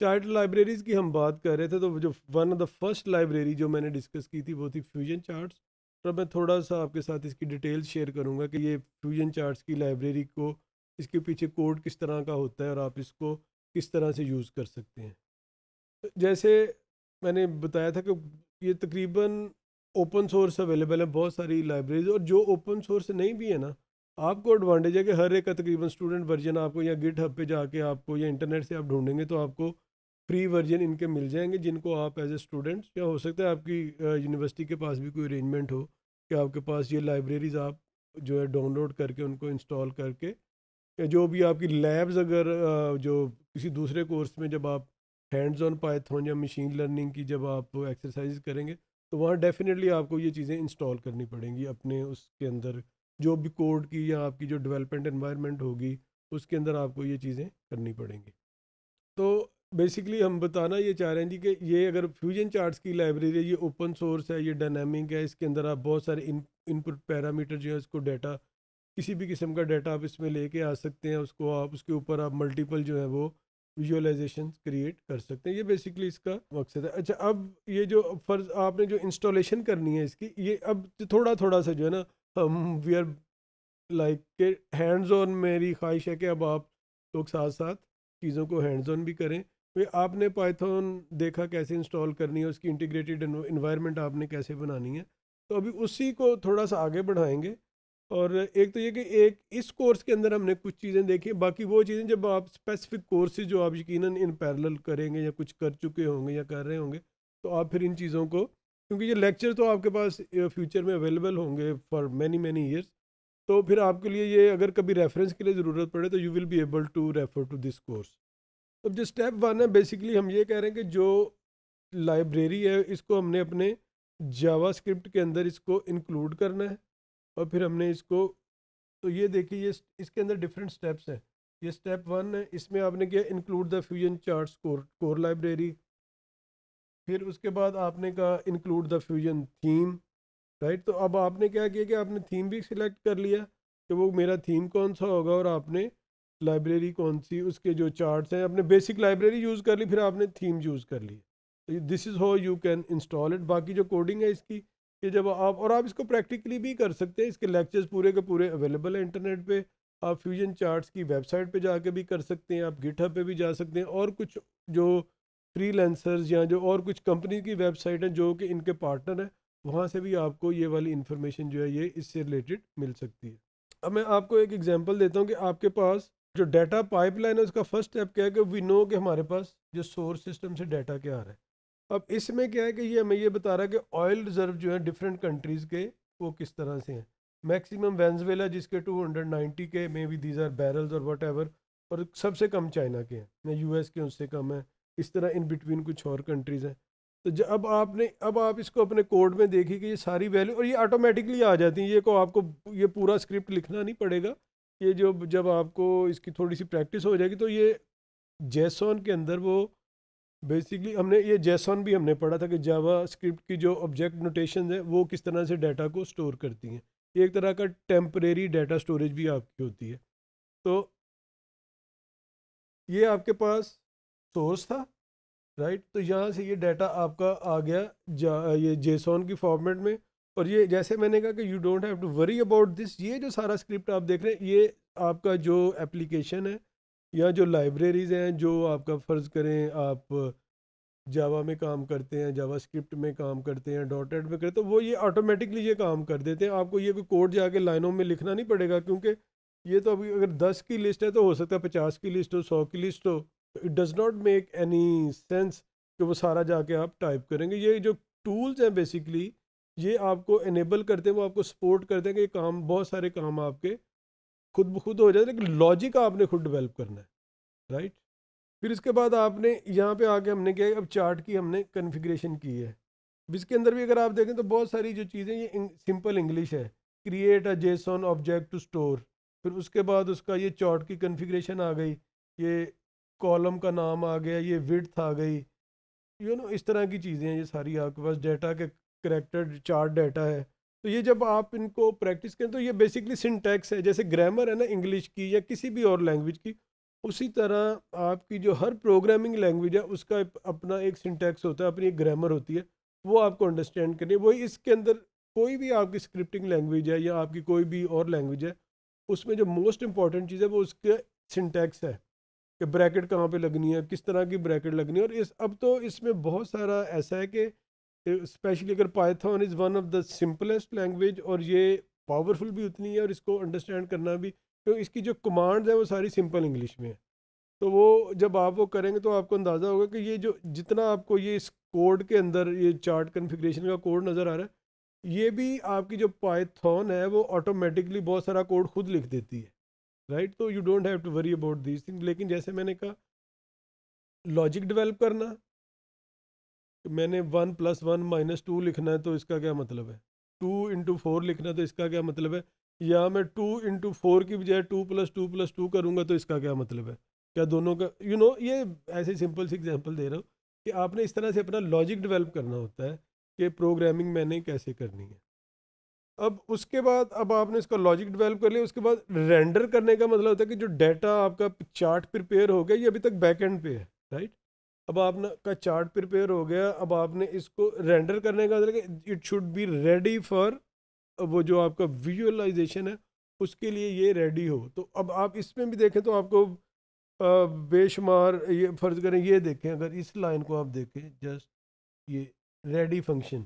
chart libraries की हम बात कर रहे थे तो जो one of the first library जो मैंने डिस्कस की थी वो थी फ्यूजन चार्ट्स और मैं थोड़ा सा आपके साथ इसकी डिटेल शेयर करूँगा कि ये फ्यूजन चार्ट्स की लाइब्रेरी को इसके पीछे कोड किस तरह का होता है और आप इसको किस तरह से यूज़ कर सकते हैं जैसे मैंने बताया था कि ये तकरीबन ओपन सोर्स अवेलेबल है बहुत सारी लाइब्रेरीज और जो ओपन सोर्स नहीं भी है ना आपको एडवांटेज है कि हर एक का तकरीबन स्टूडेंट वर्जन आपको या गिट हब पे जाके आपको या इंटरनेट से आप ढूंढेंगे तो आपको फ्री वर्जन इनके मिल जाएंगे जिनको आप एज ए स्टूडेंट या हो सकता है आपकी यूनिवर्सिटी के पास भी कोई अरेंजमेंट हो कि आपके पास ये लाइब्रेरीज़ आप जो है डाउनलोड करके उनको इंस्टॉल करके या जो भी आपकी लैब्स अगर जो किसी दूसरे कोर्स में जब आप हैंड्स ऑन पाइथन या मशीन लर्निंग की जब आप एक्सरसाइज करेंगे तो वहाँ डेफिनेटली आपको ये चीज़ें इंस्टॉल करनी पड़ेंगी अपने उसके अंदर जो भी कोड की या आपकी जो डेवलपमेंट इन्वायरमेंट होगी उसके अंदर आपको ये चीज़ें करनी पड़ेंगी बेसिकली हम बताना ये चाह रहे हैं जी कि ये अगर फ्यूजन चार्ट्स की लाइब्रेरी है ये ओपन सोर्स है ये डायनामिक है इसके अंदर आप बहुत सारे इन इनपुट पैरामीटर जो है इसको डाटा किसी भी किस्म का डाटा आप इसमें लेके आ सकते हैं उसको आप उसके ऊपर आप मल्टीपल जो है वो विजुअलाइजेशन क्रिएट कर सकते हैं ये बेसिकली इसका मकसद है अच्छा अब ये जो फर्ज आपने जो इंस्टॉलेशन करनी है इसकी ये अब थोड़ा थोड़ा सा जो है ना हम वी आर लाइक के हैंड्स ऑन मेरी ख्वाहिश है कि अब आप लोग साथ साथ चीज़ों को हैंड्स ऑन भी करें आपने पाइथन देखा कैसे इंस्टॉल करनी है उसकी इंटीग्रेटेड इन्वायरमेंट आपने कैसे बनानी है तो अभी उसी को थोड़ा सा आगे बढ़ाएंगे और एक तो ये कि एक इस कोर्स के अंदर हमने कुछ चीज़ें देखी बाकी वो चीज़ें जब आप स्पेसिफिक कोर्सेज जो आप यकीनन इन पैरेलल करेंगे या कुछ कर चुके होंगे या कर रहे होंगे तो आप फिर इन चीज़ों को क्योंकि ये लेक्चर तो आपके पास फ्यूचर में अवेलेबल होंगे फॉर मैनी मैनी ईयर्स तो फिर आपके लिए ये अगर कभी रेफरेंस के लिए ज़रूरत पड़े तो you will be able to refer to this course अब जो स्टेप वन है बेसिकली हम ये कह रहे हैं कि जो लाइब्रेरी है इसको हमने अपने जावा स्क्रिप्ट के अंदर इसको इंक्लूड करना है और फिर हमने इसको तो ये देखिए ये इसके अंदर डिफरेंट स्टेप्स हैं ये स्टेप वन है इसमें आपने किया include the fusion chart core core library फिर उसके बाद आपने कहा include the fusion theme right तो अब आपने क्या किया कि आपने थीम भी सिलेक्ट कर लिया कि वो मेरा थीम कौन सा होगा और आपने लाइब्रेरी कौन सी उसके जो चार्ट्स हैं आपने बेसिक लाइब्रेरी यूज़ कर ली फिर आपने थीम यूज़ कर ली this is how you can install it बाकी जो कोडिंग है इसकी ये जब आप और आप इसको प्रैक्टिकली भी कर सकते हैं इसके लेक्चर्स पूरे के पूरे अवेलेबल है इंटरनेट पे आप फ्यूजन चार्ट्स की वेबसाइट पे जाके भी कर सकते हैं आप गिटहब पे भी जा सकते हैं और कुछ जो लेंसर्स या जो और कुछ कंपनी की वेबसाइट हैं जो कि इनके पार्टनर हैं वहाँ से भी आपको ये वाली इंफॉर्मेशन जो है ये इससे रिलेटेड मिल सकती है अब मैं आपको एक एग्जाम्पल देता हूँ कि आपके पास जो डाटा पाइपलाइन है उसका फर्स्ट स्टेप क्या है कि वी नो कि हमारे पास जो सोर्स सिस्टम से डाटा क्या आ रहा है अब इसमें क्या है कि ये हमें ये बता रहा है कि ऑयल रिजर्व जो है डिफरेंट कंट्रीज़ के वो किस तरह से हैं मैक्सिमम वेंजवेला जिसके 290 के maybe these are barrels और वट और सबसे कम चाइना के हैं या एस के उससे कम है इस तरह इन बिटवीन कुछ और कंट्रीज़ हैं तो जब अब आपने अब आप इसको अपने कोड में देखिए कि ये सारी वैल्यू और ये ऑटोमेटिकली आ जाती है ये को आपको ये पूरा स्क्रिप्ट लिखना नहीं पड़ेगा ये जो जब आपको इसकी थोड़ी सी प्रैक्टिस हो जाएगी तो ये जैसोन के अंदर वो बेसिकली हमने ये जैसोन भी हमने पढ़ा था कि जावा स्क्रिप्ट की जो ऑब्जेक्ट नोटेशन है वो किस तरह से डाटा को स्टोर करती हैं एक तरह का टेम्परेरी डाटा स्टोरेज भी आपकी होती है तो ये आपके पास सोर्स था राइट तो यहाँ से ये डाटा आपका आ गया जा ये जेसॉन की फॉर्मेट में और ये जैसे मैंने कहा कि you don't have to worry about this ये जो सारा स्क्रिप्ट आप देख रहे हैं ये आपका जो एप्लीकेशन है या जो लाइब्रेरीज़ हैं जो आपका फ़र्ज़ करें आप जावा में काम करते हैं जावा स्क्रिप्ट में काम करते हैं डॉट एड में करते हैं तो वो ये ऑटोमेटिकली ये काम कर देते हैं आपको ये कोई कोड जाके लाइनों में लिखना नहीं पड़ेगा क्योंकि ये तो अभी अगर दस की लिस्ट है तो हो सकता है पचास की लिस्ट हो सौ की लिस्ट हो तो it does not make any sense कि वो सारा जाके आप टाइप करेंगे ये जो टूल्स हैं बेसिकली ये आपको इनेबल करते हैं वो आपको सपोर्ट करते हैं कि काम बहुत सारे काम आपके खुद ब खुद हो जाते हैं लेकिन लॉजिक आपने खुद डेवलप करना है राइट फिर इसके बाद आपने यहाँ पे आके हमने क्या अब चार्ट की हमने कन्फिग्रेशन की है अब इसके अंदर भी अगर आप देखें तो बहुत सारी जो चीज़ें ये सिंपल इंग्लिश है create a JSON object to store फिर उसके बाद उसका ये चार्ट की कन्फिग्रेशन आ गई ये कॉलम का नाम आ गया ये विड्थ आ गई यू नो इस तरह की चीज़ें ये सारी आपके पास डेटा के करेक्टर चार्ट डाटा है तो ये जब आप इनको प्रैक्टिस करें तो ये बेसिकली सिंटैक्स है जैसे ग्रामर है ना इंग्लिश की या किसी भी और लैंग्वेज की उसी तरह आपकी जो हर प्रोग्रामिंग लैंग्वेज है उसका अपना एक सिंटैक्स होता है अपनी एक ग्रामर होती है वो आपको अंडरस्टैंड करनी है वही इसके अंदर कोई भी आपकी स्क्रिप्टिंग लैंग्वेज है या आपकी कोई भी और लैंग्वेज है उसमें जो मोस्ट इंपॉर्टेंट चीज़ है वो उसके सिंटैक्स है कि ब्रैकेट कहाँ पे लगनी है किस तरह की ब्रैकेट लगनी है और इस अब तो इसमें बहुत सारा ऐसा है कि स्पेशली अगर Python is one of the simplest language और ये पावरफुल भी उतनी है और इसको अंडरस्टैंड करना भी तो इसकी जो कमांड्स है वो सारी सिंपल इंग्लिश में है तो वो जब आप वो करेंगे तो आपको अंदाज़ा होगा कि ये जो जितना आपको ये इस कोड के अंदर ये चार्ट कन्फिग्रेशन का कोड नज़र आ रहा है ये भी आपकी जो पाइथन है वो ऑटोमेटिकली बहुत सारा कोड खुद लिख देती है राइट तो you don't have to worry about these thing लेकिन जैसे मैंने कहा लॉजिक डेवलप करना मैंने one plus one minus two लिखना है तो इसका क्या मतलब है टू इंटू फोर लिखना है तो इसका क्या मतलब है या मैं टू इंटू फोर की बजाय two plus two plus two करूँगा तो इसका क्या मतलब है क्या दोनों का यू you नो know, ये ऐसे सिंपल सी एग्जाम्पल दे रहा हूँ कि आपने इस तरह से अपना लॉजिक डेवलप करना होता है कि प्रोग्रामिंग मैंने कैसे करनी है अब उसके बाद अब आपने इसका लॉजिक डेवलप कर लिया उसके बाद रेंडर करने का मतलब होता है कि जो डाटा आपका चार्ट प्रिपेयर हो गया ये अभी तक बैक एंड पे है राइट अब आपका चार्ट प्रिपेयर हो गया अब आपने इसको रेंडर करने का it should be ready for वो जो आपका विजुअलाइजेशन है उसके लिए ये रेडी हो तो अब आप इसमें भी देखें तो आपको बेशुमार ये फ़र्ज़ करें ये देखें अगर इस लाइन को आप देखें जस्ट ये ready function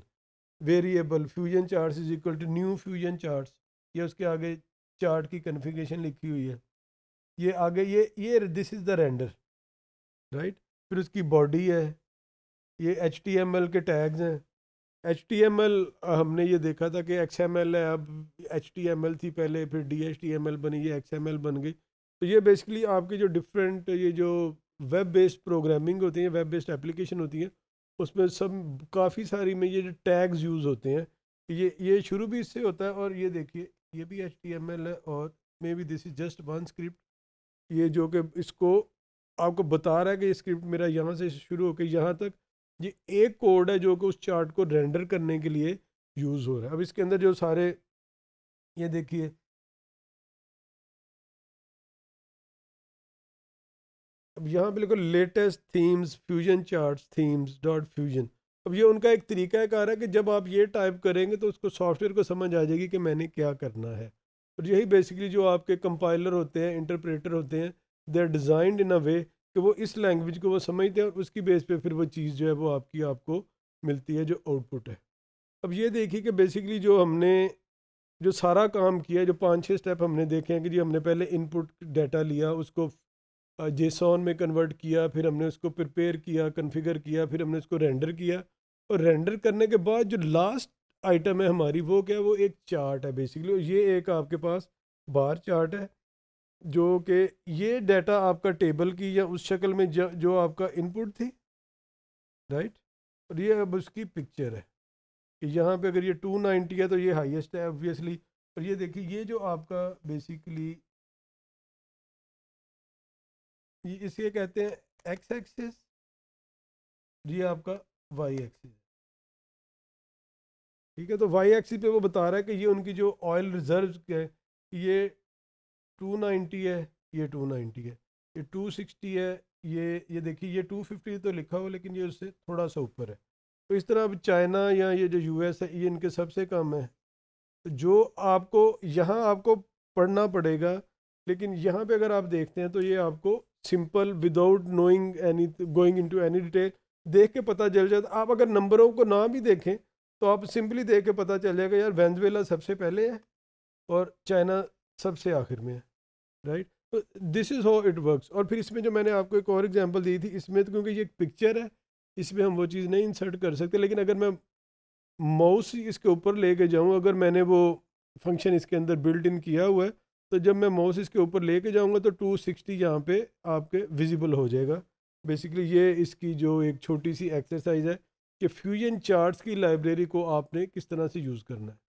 variable fusion chart is equal to new fusion chart ये उसके आगे चार्ट की कन्फिग्रेशन लिखी हुई है ये आगे ये ये this is the render right फिर उसकी बॉडी है ये एच के टैग्स हैं एच हमने ये देखा था कि एक्स है अब एच थी पहले फिर डी एच बनी ये एक्स बन गई तो ये बेसिकली आपके जो डिफरेंट ये जो वेब बेस्ड प्रोग्रामिंग होती है वेब बेस्ड एप्लीकेशन होती है उसमें सब काफ़ी सारी में ये जो टैग्स यूज़ होते हैं ये ये शुरू भी इससे होता है और ये देखिए ये भी एच है और maybe this is just one script ये जो कि इसको आपको बता रहा है कि स्क्रिप्ट मेरा यहाँ से शुरू होकर यहाँ तक ये एक कोड है जो कि उस चार्ट को रेंडर करने के लिए यूज़ हो रहा है अब इसके अंदर जो सारे ये देखिए अब यहाँ बिल्कुल latest themes fusion charts themes dot fusion अब ये उनका एक तरीका कह रहा है कि जब आप ये टाइप करेंगे तो उसको सॉफ्टवेयर को समझ आ जाएगी कि मैंने क्या करना है और यही बेसिकली जो आपके कंपाइलर होते हैं इंटरप्रेटर होते हैं दे आर डिज़ाइंड इन अ वे कि वो इस लैंग्वेज को वो समझते हैं और उसकी बेस पे फिर वो चीज़ जो है वो आपकी आपको मिलती है जो आउटपुट है अब ये देखिए कि बेसिकली जो हमने जो सारा काम किया जो पाँच छः स्टेप हमने देखे हैं कि जी हमने पहले इनपुट डाटा लिया उसको जेसॉन में कन्वर्ट किया फिर हमने उसको प्रिपेयर किया कन्फिगर किया फिर हमने उसको रेंडर किया और रेंडर करने के बाद जो लास्ट आइटम है हमारी वो क्या है वो एक चार्ट है बेसिकली और ये एक आपके पास बार चार्ट है जो कि ये डाटा आपका टेबल की या उस शक्ल में जो, आपका इनपुट थी राइट और ये अब उसकी पिक्चर है कि यहाँ पे अगर ये 290 है तो ये हाईएस्ट है ऑब्वियसली और ये देखिए ये जो आपका बेसिकली ये इसे कहते हैं एक्स एक्सिस ये आपका वाई एक्सिस ठीक है तो वाई एक्सिस पे वो बता रहा है कि ये उनकी जो ऑयल रिजर्व है ये 290 है ये 290 है ये 260 है ये ये देखिए ये 250 तो लिखा हुआ लेकिन ये उससे थोड़ा सा ऊपर है तो इस तरह अब चाइना या ये जो यूएस है ये इनके सबसे कम है तो जो आपको यहाँ आपको पढ़ना पड़ेगा लेकिन यहाँ पे अगर आप देखते हैं तो ये आपको simple without knowing any going into any detail देख के पता चल जाता आप अगर नंबरों को ना भी देखें तो आप सिंपली देख के पता चल जाएगा यार वेंजुएला सबसे पहले है और चाइना सबसे आखिर में है राइट तो this is how it works और फिर इसमें जो मैंने आपको एक और एग्जांपल दी थी इसमें तो क्योंकि ये एक पिक्चर है इसमें हम वो चीज़ नहीं इंसर्ट कर सकते लेकिन अगर मैं माउस इसके ऊपर लेके जाऊँ अगर मैंने वो फंक्शन इसके अंदर बिल्ट इन किया हुआ है तो जब मैं माउस इसके ऊपर लेके जाऊँगा तो टू सिक्सटी यहाँ पर आपके विजिबल हो जाएगा बेसिकली ये इसकी जो एक छोटी सी एक्सरसाइज है कि फ्यूजन चार्ट्स की लाइब्रेरी को आपने किस तरह से यूज़ करना है